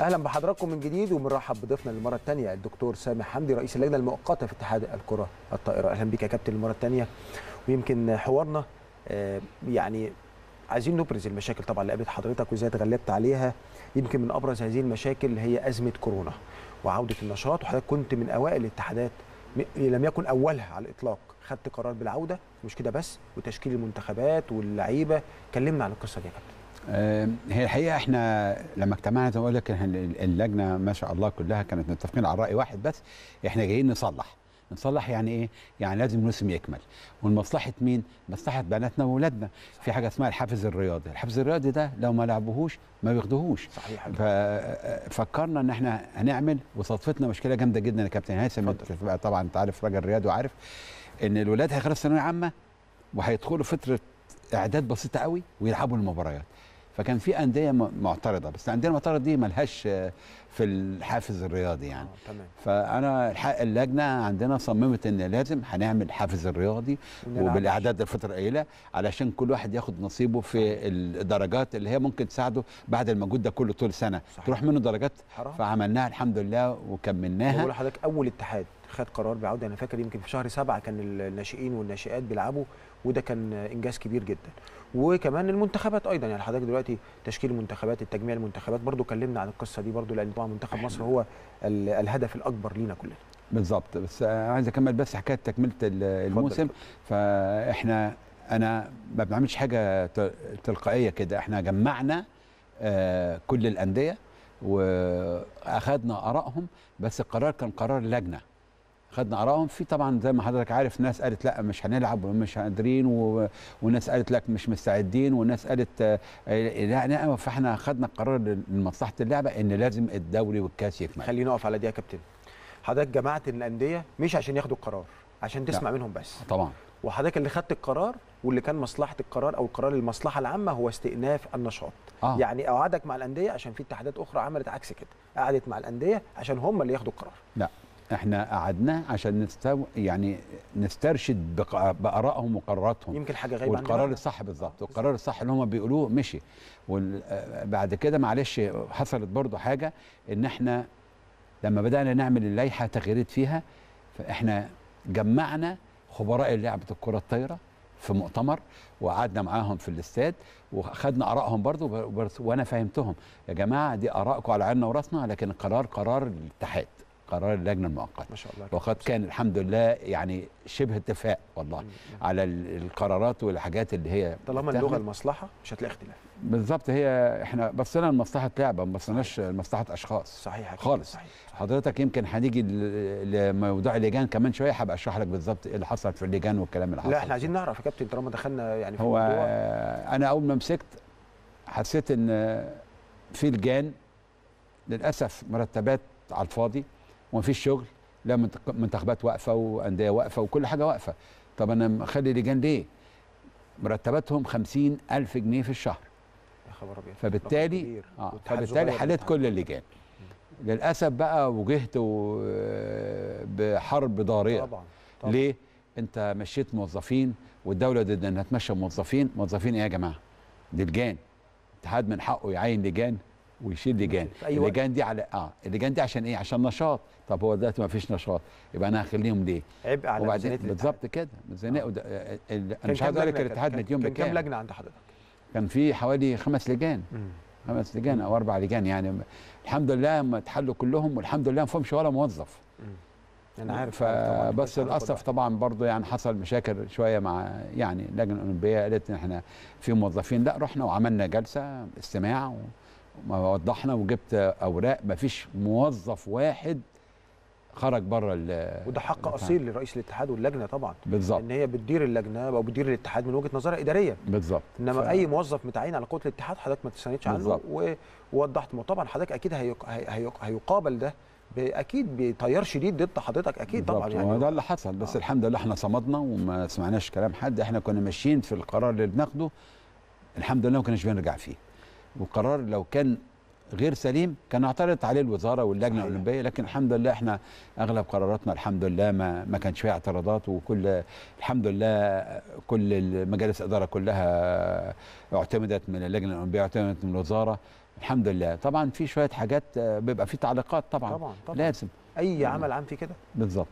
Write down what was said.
اهلا بحضراتكم من جديد ومنرحب بضيفنا للمره الثانيه الدكتور سامح حمدي رئيس اللجنه المؤقته في اتحاد الكره الطائره اهلا بك يا كابتن المره الثانيه ويمكن حوارنا آه، يعني عايزين نبرز المشاكل طبعا اللي قابلت حضرتك وازاي اتغلبت عليها يمكن من ابرز هذه المشاكل هي ازمه كورونا وعوده النشاط وحضرتك كنت من اوائل الاتحادات لم يكن اولها على الاطلاق خدت قرار بالعوده مش كده بس وتشكيل المنتخبات واللعيبه كلمنا عن القصه دي يا كابتن آه، هي الحقيقه احنا لما اجتمعنا زي ما بقول لك اللجنه ما شاء الله كلها كانت متفقين على راي واحد بس احنا جايين نصلح نصلح يعني ايه؟ يعني لازم الموسم يكمل ومصلحه مين؟ مصلحه بناتنا واولادنا في حاجه اسمها الحافز الرياضي، الحافز الرياضي ده لو ما لعبوهوش ما بياخدوهوش صحيح ففكرنا ان احنا هنعمل وصدفتنا مشكله جامده جدا يا كابتن هيثم طبعا انت عارف راجل رياضي وعارف ان الولاد هيخلصوا ثانويه عامه وهيدخلوا فتره اعداد بسيطه قوي ويلعبوا المباريات فكان في انديه معترضه بس الانديه المعترضه دي ملهاش في الحافز الرياضي يعني آه، تمام. فانا اللجنه عندنا صممت ان لازم هنعمل الحافز الرياضي وبالاعداد الفتره القليله علشان كل واحد ياخد نصيبه في الدرجات اللي هي ممكن تساعده بعد المجهود ده كله طول سنه صحيح. تروح منه درجات حرام. فعملناها الحمد لله وكملناها بقول لحضرتك اول اتحاد خد قرار بعوده انا فاكر يمكن في شهر سبعه كان الناشئين والناشئات بيلعبوا وده كان انجاز كبير جدا وكمان المنتخبات ايضا يعني حضرتك دلوقتي تشكيل المنتخبات التجميع المنتخبات برضو كلمنا عن القصه دي برضو لان طبعا منتخب مصر هو الهدف الاكبر لينا كلنا بالظبط بس عايز اكمل بس حكايه تكمله الموسم فاحنا انا ما بنعملش حاجه تلقائيه كده احنا جمعنا آه، كل الانديه واخذنا ارائهم بس القرار كان قرار لجنه خدنا ارائهم في طبعا زي ما حضرتك عارف ناس قالت لا مش هنلعب ومش قادرين و... وناس قالت لك مش مستعدين وناس قالت آه، لا لا فاحنا خدنا قرار لمصلحه اللعبه ان لازم الدوري والكاس يكمل خلينا نقف على دي يا كابتن حضرتك جماعه الانديه مش عشان ياخدوا القرار عشان تسمع لا. منهم بس طبعا وحضرتك اللي خدت القرار واللي كان مصلحه القرار او القرار المصلحه العامه هو استئناف النشاط آه. يعني اوعدك مع الانديه عشان في اتحادات اخرى عملت عكس كده قعدت مع الانديه عشان هم اللي ياخدوا القرار لا احنا قعدناه عشان نستو يعني نسترشد بارائهم وقراراتهم يمكن حاجه غايبه والقرار الصح بالظبط والقرار الصح اللي هم بيقولوه مشي وبعد كده معلش حصلت برضو حاجه ان احنا لما بدانا نعمل اللائحه تغييرات فيها فاحنا جمعنا خبراء لعبه الكره الطايره في مؤتمر وقعدنا معاهم في الاستاد واخدنا ارائهم برضو وانا فهمتهم يا جماعه دي ارائكم على عيننا وراسنا لكن القرار قرار الاتحاد قرار اللجنه المؤقته ما شاء الله وقد كان الحمد لله يعني شبه اتفاق والله على القرارات والحاجات اللي هي طالما اللغه المصلحه مش هتلاقي اختلاف بالظبط هي احنا بصينا لمصلحه لعبه ما بصيناش لمصلحه اشخاص صحيح خالص صحيح. حضرتك يمكن هنيجي لموضوع اللجان كمان شويه هبقى اشرح لك بالظبط ايه اللي حصل في اللجان والكلام اللي حصل لا احنا عايزين نعرف يا كابتن طالما دخلنا يعني في هو الموضوع. انا اول ما مسكت حسيت ان في لجان للاسف مرتبات على الفاضي ومفيش شغل لا منتخبات واقفه وانديه واقفه وكل حاجه واقفه طب انا مخلي لجان ليه؟ مرتباتهم خمسين ألف جنيه في الشهر خبر أبيض فبالتالي آه فبالتالي حالات كل اللجان للأسف بقى وجهت آه، بحرب ضارية طبعا. طبعا. ليه؟ أنت مشيت موظفين والدولة ضد إنها تمشي موظفين موظفين إيه يا جماعة؟ دي لجان اتحاد من حقه يعين لجان ويشيل لجان أيوة. اللجان دي على اه اللجان دي عشان ايه عشان نشاط طب هو دلوقتي ما فيش نشاط يبقى انا هخليهم ليه عبء على وبعدين بالظبط كده ميزانيه آه. آه،, آه، انا مش عايز اقول لك الاتحاد مديون بكام كام لجنه عند حضرتك كان في حوالي خمس لجان مم. خمس لجان او اربع لجان يعني الحمد لله ما اتحلوا كلهم والحمد لله ما فهمش ولا موظف مم. انا عارف فبس للاسف طبعا برضه يعني حصل مشاكل شويه مع يعني اللجنه الاولمبيه قالت ان احنا في موظفين لا رحنا وعملنا جلسه استماع و... ما وضحنا وجبت اوراق ما فيش موظف واحد خرج بره ال وده حق اصيل لرئيس الاتحاد واللجنه طبعا بالظبط ان هي بتدير اللجنه او بتدير الاتحاد من وجهه نظرها اداريه بالظبط انما ف... اي موظف متعين على قوه الاتحاد حضرتك ما تستندش عنه ووضحت طبعا حضرتك اكيد هيق... هي... هيقابل ده اكيد بتيار شديد ضد حضرتك اكيد طبعا يعني ده اللي حصل بس آه. الحمد لله احنا صمدنا وما سمعناش كلام حد احنا كنا ماشيين في القرار اللي بناخده الحمد لله ما كناش بنرجع فيه وقرار لو كان غير سليم كان اعترضت عليه الوزاره واللجنه الاولمبيه لكن الحمد لله احنا اغلب قراراتنا الحمد لله ما ما كانش فيها اعتراضات وكل الحمد لله كل المجالس الاداره كلها اعتمدت من اللجنه الاولمبيه اعتمدت من الوزاره الحمد لله طبعا في شويه حاجات بيبقى في تعليقات طبعا, طبعا, طبعا. لازم اي نعم. عمل عام في كده بالظبط